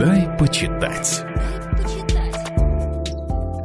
«Дай почитать».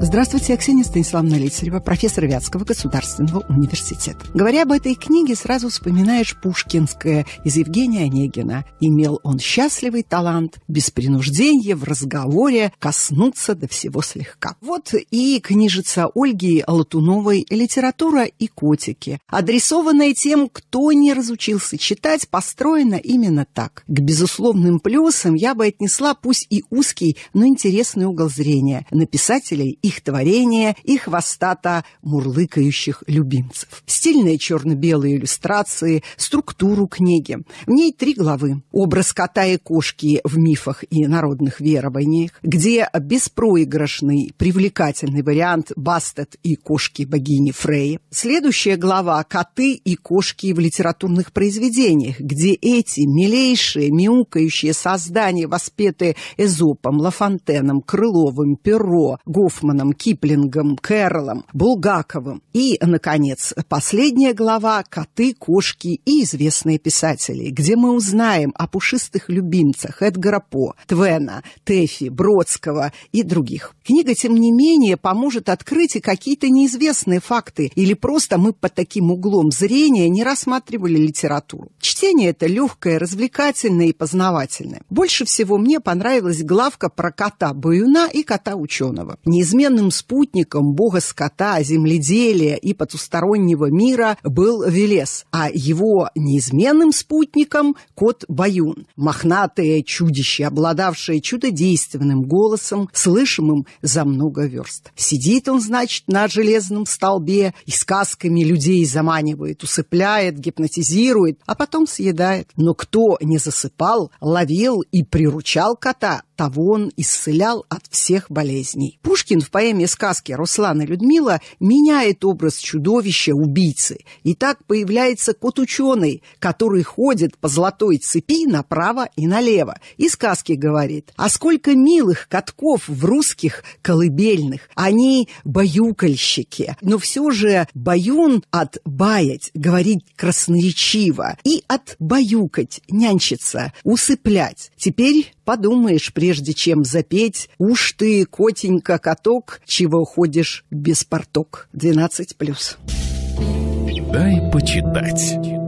Здравствуйте, я Ксения Станиславовна Лицарева, профессор Вятского государственного университета. Говоря об этой книге, сразу вспоминаешь Пушкинское из Евгения Онегина. Имел он счастливый талант, без принуждения в разговоре коснуться до всего слегка. Вот и книжица Ольги Латуновой «Литература и котики», адресованная тем, кто не разучился читать, построена именно так. К безусловным плюсам я бы отнесла пусть и узкий, но интересный угол зрения на писателей и их творения и хвостато мурлыкающих любимцев. Стильные черно-белые иллюстрации, структуру книги. В ней три главы. Образ кота и кошки в мифах и народных верованиях, где беспроигрышный, привлекательный вариант Бастет и кошки богини Фрей. Следующая глава «Коты и кошки в литературных произведениях», где эти милейшие, мяукающие создания, воспеты Эзопом, Лафонтеном, Крыловым, Перо, Гофманом, Пушкиным, Киплингом, Кэролом, Булгаковым. И, наконец, последняя глава «Коты, кошки и известные писатели», где мы узнаем о пушистых любимцах Эдгара По, Твена, Тэфи, Бродского и других. Книга, тем не менее, поможет открыть и какие-то неизвестные факты, или просто мы под таким углом зрения не рассматривали литературу чтение это легкое, развлекательное и познавательное. Больше всего мне понравилась главка про кота Баюна и кота ученого. Неизменным спутником бога скота, земледелия и потустороннего мира был Велес, а его неизменным спутником – кот Баюн. Мохнатое чудище, обладавшее чудодейственным голосом, слышимым за много верст. Сидит он, значит, на железном столбе и сказками людей заманивает, усыпляет, гипнотизирует, а потом съедает. Но кто не засыпал, ловил и приручал кота, того он исцелял от всех болезней. Пушкин в поэме «Сказки Руслана и Людмила» меняет образ чудовища-убийцы. И так появляется кот-ученый, который ходит по золотой цепи направо и налево. И сказки говорит, а сколько милых котков в русских колыбельных. Они баюкальщики. Но все же баюн от баять говорит красноречиво. И от Ад – баюкать, нянчиться, усыплять. Теперь подумаешь, прежде чем запеть «Уж ты, котенька, каток, чего ходишь без порток». 12+. Дай почитать.